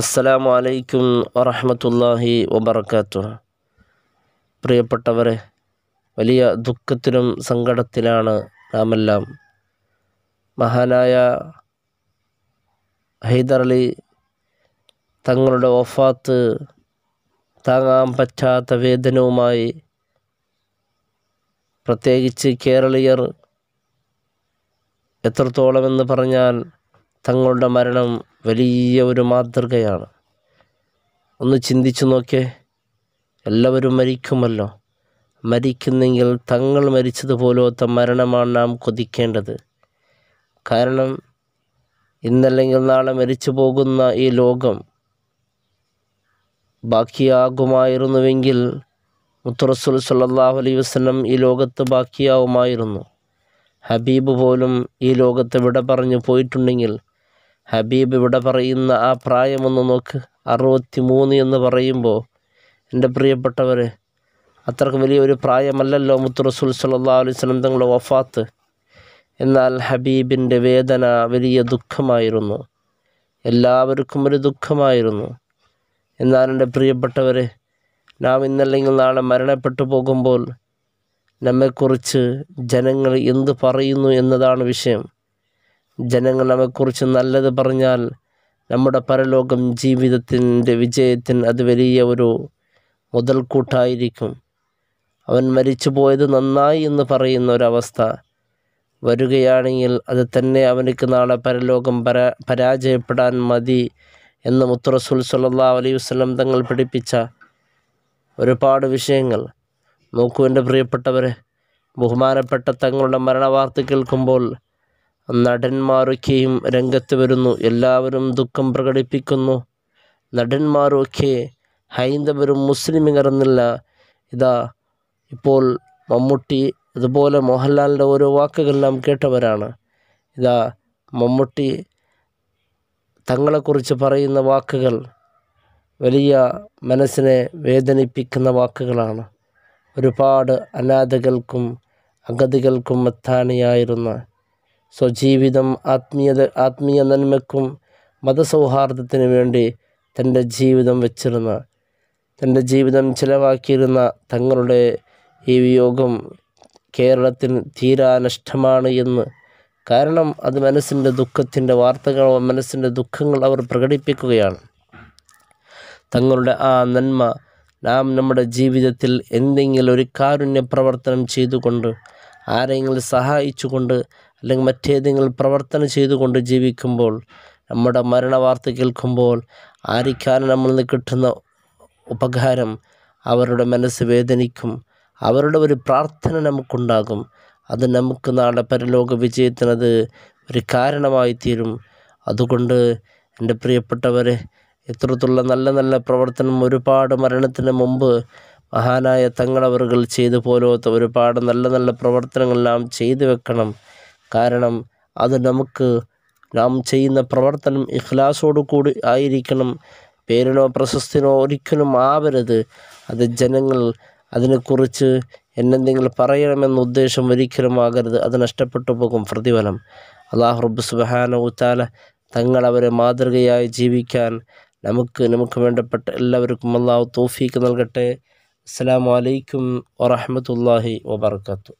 അസ്സലാമു അലൈക്കും വറഹമത്തല്ലാഹി വബർക്കാത്തു പ്രിയപ്പെട്ടവരെ വലിയ ദുഃഖത്തിലും സങ്കടത്തിലാണ് നാമെല്ലാം മഹാനായ ഹൈദർ അലി തങ്ങളുടെ വഫാത്ത് താങ്ങാൻ പറ്റാത്ത വേദനവുമായി പ്രത്യേകിച്ച് കേരളീയർ എത്രത്തോളമെന്ന് പറഞ്ഞാൽ തങ്ങളുടെ മരണം വലിയ ഒരു മാതൃകയാണ് ഒന്ന് ചിന്തിച്ചു നോക്കേ എല്ലാവരും മരിക്കുമല്ലോ മരിക്കുന്നെങ്കിൽ തങ്ങൾ മരിച്ചതുപോലത്തെ മരണമാണ് നാം കൊതിക്കേണ്ടത് കാരണം ഇന്നല്ലെങ്കിൽ നാളെ മരിച്ചു പോകുന്ന ഈ ലോകം ബാക്കിയാകുമായിരുന്നുവെങ്കിൽ മുത്തറസുൽ സല്ലാഹു അലൈ വസ്ലം ഈ ലോകത്ത് ബാക്കിയാവുമായിരുന്നു ഹബീബ് പോലും ഈ ലോകത്ത് വിട പറഞ്ഞു പോയിട്ടുണ്ടെങ്കിൽ ഹബീബ് ഇവിടെ പറയുന്ന ആ പ്രായമൊന്ന് നോക്ക് അറുപത്തി മൂന്ന് എന്ന് പറയുമ്പോൾ എൻ്റെ പ്രിയപ്പെട്ടവരെ അത്രക്ക് വലിയൊരു പ്രായമല്ലല്ലോ മുത്തു റസൂൽ സല്ലാ അലൈഹി തങ്ങളുടെ വഫാത്ത് എന്നാൽ ഹബീബിൻ്റെ വേദന വലിയ ദുഃഖമായിരുന്നു എല്ലാവർക്കും ഒരു ദുഃഖമായിരുന്നു എന്നാൽ എൻ്റെ പ്രിയപ്പെട്ടവരെ നാം ഇന്നല്ലെങ്കിൽ നാളെ മരണപ്പെട്ടു പോകുമ്പോൾ നമ്മെക്കുറിച്ച് ജനങ്ങൾ എന്ത് പറയുന്നു എന്നതാണ് വിഷയം ജനങ്ങൾ അവയെക്കുറിച്ച് നല്ലത് പറഞ്ഞാൽ നമ്മുടെ പരലോകം ജീവിതത്തിൻ്റെ വിജയത്തിന് അത് വലിയ ഒരു മുതൽക്കൂട്ടായിരിക്കും അവൻ മരിച്ചു പോയത് നന്നായി എന്ന് പറയുന്ന ഒരവസ്ഥ വരികയാണെങ്കിൽ അത് തന്നെ അവനക്ക് നാളെ പരലോകം പരാ പരാജയപ്പെടാൻ മതി എന്ന് മുത്തറസുൽ സുല്ലാ അലൈഹി വസ്ലം തങ്ങൾ പഠിപ്പിച്ച ഒരുപാട് വിഷയങ്ങൾ നോക്കൂ എൻ്റെ പ്രിയപ്പെട്ടവരെ ബഹുമാനപ്പെട്ട തങ്ങളുടെ മരണവാർത്ത കേൾക്കുമ്പോൾ നടന്മാരൊക്കെയും രംഗത്ത് വരുന്നു എല്ലാവരും ദുഃഖം പ്രകടിപ്പിക്കുന്നു നടന്മാരൊക്കെ ഹൈന്ദവരും മുസ്ലിം ഇറന്നില്ല ഇതാ ഇപ്പോൾ മമ്മൂട്ടി അതുപോലെ മോഹൻലാലിൻ്റെ ഓരോ വാക്കുകൾ നാം കേട്ടവരാണ് ഇതാ മമ്മൂട്ടി തങ്ങളെക്കുറിച്ച് പറയുന്ന വാക്കുകൾ വലിയ മനസ്സിനെ വേദനിപ്പിക്കുന്ന വാക്കുകളാണ് ഒരുപാട് അനാഥകൾക്കും അഗതികൾക്കും എത്താനിയായിരുന്ന സ്വജീവിതം ആത്മീയത ആത്മീയ നന്മയ്ക്കും മതസൗഹാർദ്ദത്തിനു വേണ്ടി തൻ്റെ ജീവിതം വെച്ചിരുന്ന തൻ്റെ ജീവിതം ചിലവാക്കിയിരുന്ന തങ്ങളുടെ ഈ വിയോഗം കേരളത്തിന് തീരാനഷ്ടമാണ് എന്ന് കാരണം അത് മനസ്സിൻ്റെ ദുഃഖത്തിൻ്റെ വാർത്തകൾ മനസ്സിൻ്റെ ദുഃഖങ്ങൾ അവർ പ്രകടിപ്പിക്കുകയാണ് തങ്ങളുടെ ആ നന്മ നാം നമ്മുടെ ജീവിതത്തിൽ എന്തെങ്കിലും ഒരു കാരുണ്യ പ്രവർത്തനം ചെയ്തുകൊണ്ട് ആരെങ്കിലും സഹായിച്ചുകൊണ്ട് അല്ലെങ്കിൽ മറ്റേതെങ്കിലും പ്രവർത്തനം ചെയ്തുകൊണ്ട് ജീവിക്കുമ്പോൾ നമ്മുടെ മരണവാർത്ത കേൾക്കുമ്പോൾ ആരിക്കാൻ നമ്മളിൽ നിന്ന് കിട്ടുന്ന ഉപകാരം അവരുടെ മനസ്സ് വേദനിക്കും അവരുടെ ഒരു പ്രാർത്ഥന നമുക്കുണ്ടാകും അത് നമുക്ക് നാളെ പരലോക വിജയത്തിനത് ഒരു കാരണമായി തീരും അതുകൊണ്ട് എൻ്റെ പ്രിയപ്പെട്ടവരെ ഇത്തരത്തിലുള്ള നല്ല നല്ല പ്രവർത്തനം ഒരുപാട് മരണത്തിന് മുമ്പ് മഹാനായ തങ്ങളവറുകൾ ചെയ്തു പോലോത്ത ഒരുപാട് നല്ല നല്ല പ്രവർത്തനങ്ങൾ നാം ചെയ്തു വെക്കണം കാരണം അത് നമുക്ക് നാം ചെയ്യുന്ന പ്രവർത്തനം ഇഖ്ലാസോടു കൂടി ആയിരിക്കണം പേരിനോ പ്രശസ്തിനോ ഒരിക്കലും ആവരുത് അത് ജനങ്ങൾ അതിനെക്കുറിച്ച് എന്നെന്തെങ്കിലും പറയണമെന്ന ഉദ്ദേശം ഒരിക്കലും ആകരുത് അത് നഷ്ടപ്പെട്ടു പോകും പ്രതിഫലം അള്ളാഹുറബ് റബ്ബ് സുബഹാന ഉത്താല തങ്ങൾ അവരെ മാതൃകയായി ജീവിക്കാൻ നമുക്ക് നമുക്ക് വേണ്ടപ്പെട്ട എല്ലാവർക്കും അള്ളാഹു തോഫീക്ക് നൽകട്ടെ അസ്സാം വലൈക്കും വറഹമത്തല്ലാഹി വബർക്കാത്തു